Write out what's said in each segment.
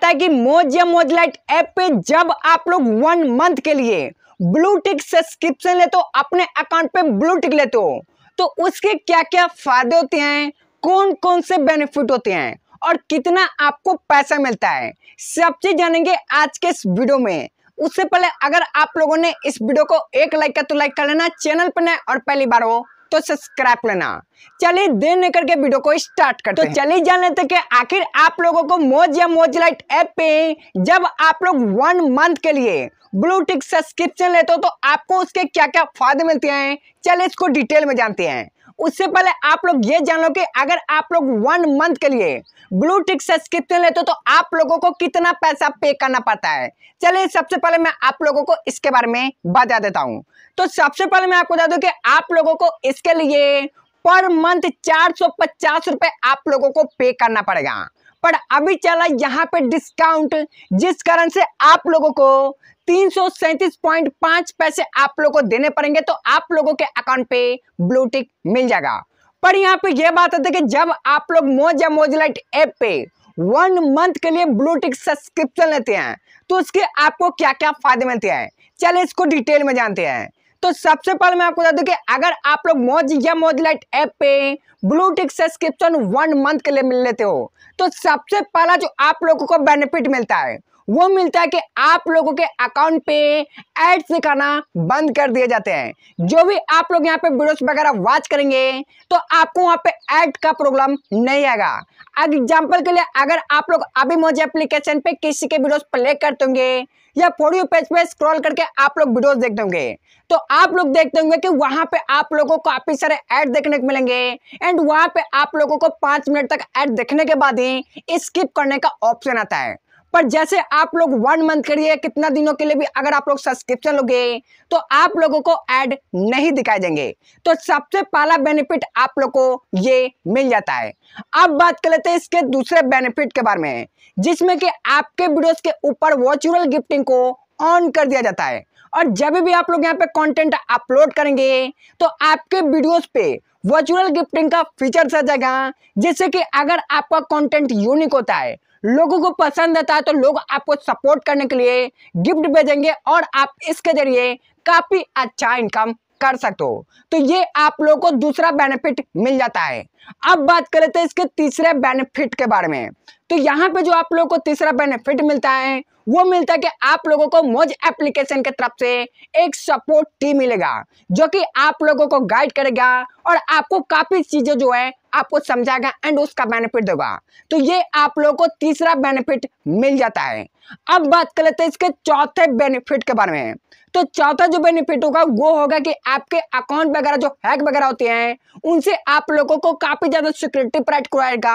बताता है कि मोज या मोजलाइट ऐप पे जब आप लोग वन मंथ के लिए ब्लू टिक सब्सक्रिप्शन लेते हो अपने अकाउंट पे ब्लू टिक लेते हो तो उसके क्या क्या फायदे होते हैं कौन कौन से बेनिफिट होते हैं और कितना आपको पैसा मिलता है सब चीज जानेंगे आज के इस वीडियो में उससे पहले अगर आप लोगों ने इस वीडियो को एक लाइक का तो लाइक कर लेना चैनल पर न और पहली बार हो तो सब्सक्राइब करना चलिए देर नहीं करके वीडियो को स्टार्ट करते तो चलिए जान लेते कि आखिर आप लोगों को मोज या मोज लाइट ऐप पे जब आप लोग वन मंथ के लिए ब्लू टिक सब्सक्रिप्शन लेते हो तो आपको उसके क्या क्या फायदे मिलते हैं चलिए इसको डिटेल में जानते हैं उससे पहले आप लोग ये जान लो कि अगर आप लोग वन मंथ के लिए ब्लू टिक कितने लेते हो तो आप लोगों को कितना पैसा पे करना पड़ता है चलिए सबसे पहले मैं आप लोगों को इसके बारे में बता देता हूँ तो सबसे पहले मैं आपको बता दू की आप लोगों को इसके लिए पर मंथ चार सौ पचास रुपए आप लोगों को पे करना पड़ेगा पर अभी चला यहाँ पे डिस्काउंट जिस कारण से आप लोगों को तीन पैसे आप लोगों को देने पड़ेंगे तो आप लोगों के अकाउंट पे ब्लूटिक मिल जाएगा पर यहाँ पे यह बात होती है कि जब आप लोग मोज या मोजलाइट ऐप पे वन मंथ के लिए ब्लूटिक सब्सक्रिप्शन लेते हैं तो उसके आपको क्या क्या फायदे मिलते हैं चले इसको डिटेल में जानते हैं तो सबसे पहले मैं आपको बता दूं कि अगर आप लोग मौज या मौज लाइट ऐप पे blue tick subscription one month के लिए मिल लेते हो तो सबसे पहला जो आप लोगों को बेनिफिट मिलता है वो मिलता है कि आप लोगों के अकाउंट पे एड्स दिखाना बंद कर दिए जाते हैं जो भी आप लोग यहाँ पे वीडियोस वगैरह वॉच करेंगे तो आपको वहाँ पे एड का प्रॉब्लम नहीं आएगा एग्जाम्पल के लिए अगर आप लोग अभी मुझे एप्लीकेशन पे किसी के वीडियोस प्ले करते होंगे या फोडियो पेज पे स्क्रॉल करके आप लोग वीडियोस देखते होंगे तो आप लोग देखते होंगे कि वहां पे आप लोगों को काफी सारे ऐड देखने को मिलेंगे एंड वहां पे आप लोगों को पांच मिनट तक ऐड देखने के बाद ही स्किप करने का ऑप्शन आता है पर जैसे आप लोग वन मंथ के लिए कितना दिनों के लिए भी अगर आप लोग सब्सक्रिप्शन लोगे तो आप लोगों को ऐड नहीं दिखाई देंगे तो सबसे पहला बेनिफिट आप लोग को ये मिल जाता है अब बात कर लेते हैं इसके दूसरे बेनिफिट के बारे में जिसमें कि आपके वीडियोस के ऊपर वर्चुअल गिफ्टिंग को ऑन कर दिया जाता है और जब भी आप लोग यहाँ पे कंटेंट अपलोड करेंगे तो आपके वीडियोस पे वर्चुअल गिफ्टिंग का फीचर सजेगा जिससे कि अगर आपका कंटेंट यूनिक होता है लोगों को पसंद आता है तो लोग आपको सपोर्ट करने के लिए गिफ्ट भेजेंगे और आप इसके जरिए काफ़ी अच्छा इनकम कर सकते हो तो ये आप लोगों को दूसरा बेनिफिट मिल जाता है अब बात करें तो इसके तीसरे बेनिफिट के बारे में तो यहाँ पे जो आप लोगों को तीसरा बेनिफिट मिलता है वो मिलता है कि आप लोगों को मोज एप्लीकेशन के तरफ से एक सपोर्ट टीम मिलेगा जो कि आप लोगों को गाइड करेगा और आपको काफ़ी चीज़ें जो है आपको समझाएगा एंड उसका बेनिफिट देगा तो ये आप लोगों को तीसरा बेनिफिट मिल जाता है अब बात कर लेते हैं इसके चौथे बेनिफिट के बारे में तो चौथा जो बेनिफिट होगा वो होगा कि आपके अकाउंट वगैरह जो हैक वगैरह होते हैं उनसे आप लोगों को काफ़ी ज़्यादा सिक्योरिटी प्रोवाइड करवाएगा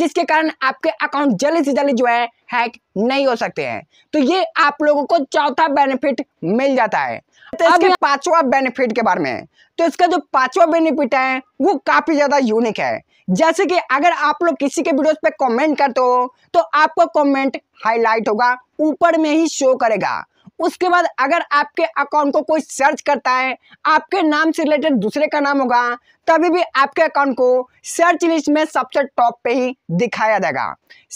जिसके कारण आपके अकाउंट जल्दी से जल्दी जो है हैक नहीं हो सकते हैं तो ये आप लोगों को चौथा बेनिफिट मिल जाता है तो इसके पांचवा बेनिफिट के बारे में तो इसका जो पांचवा बेनिफिट है वो काफ़ी ज़्यादा यूनिक है जैसे कि अगर आप लोग किसी के वीडियोस पे कमेंट करते हो तो आपका कमेंट हाईलाइट होगा ऊपर में ही शो करेगा उसके बाद अगर आपके अकाउंट को कोई सर्च करता है आपके नाम से रिलेटेड दूसरे का नाम होगा तभी भी आपके अकाउंट को सर्च लिस्ट में सबसे टॉप पे ही दिखाया जाएगा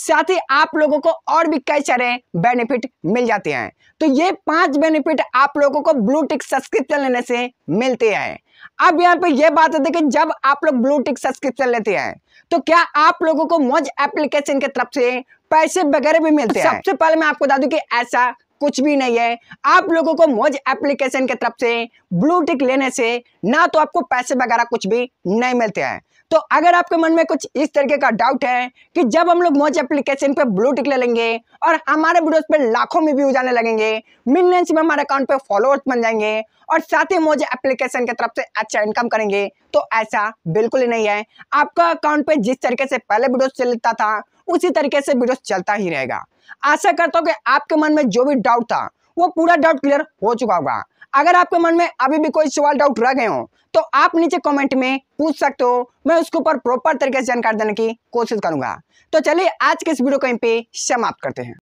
साथ ही आप लोगों को और भी कई सारे बेनिफिट मिल जाते हैं तो ये पांच बेनिफिट आप लोगों को ब्लू टिक सब्सक्रिप्शन लेने से मिलते हैं अब यहाँ पे ये बात है कि जब आप लोग ब्लू टिक सब्सक्रिप्शन लेते हैं तो क्या आप लोगों को मौज एप्लीकेशन की तरफ से पैसे वगैरह भी मिलते हैं सबसे पहले मैं आपको बता दू कि ऐसा कुछ भी नहीं है आप लोगों को मौज एप्लीकेशन की तरफ से ब्लू टिक लेने से ना तो आपको पैसे वगैरह कुछ भी नहीं मिलते हैं तो अगर आपके मन में कुछ इस तरीके का डाउट है कि जब हम लोग मोच एप्लीकेशन पे ब्लू टिक ले लेंगे और हमारे वीडियोस पे लाखों में व्यूज आने लगेंगे मिलियंस में हमारे अकाउंट पे फॉलोअर्स बन जाएंगे और साथ ही मोज एप्लीकेशन की तरफ से अच्छा इनकम करेंगे तो ऐसा बिल्कुल ही नहीं है आपका अकाउंट पे जिस तरीके से पहले वीडियोस चलता था उसी तरीके से वीडियोस चलता ही रहेगा आशा करता हूँ कि आपके मन में जो भी डाउट था वो पूरा डाउट क्लियर हो चुका होगा अगर आपके मन में अभी भी कोई सवाल डाउट रह गए हो तो आप नीचे कमेंट में पूछ सकते हो मैं उसके ऊपर प्रॉपर तरीके से जानकारी देने की कोशिश करूंगा तो चलिए आज के इस वीडियो को यहीं पे समाप्त करते हैं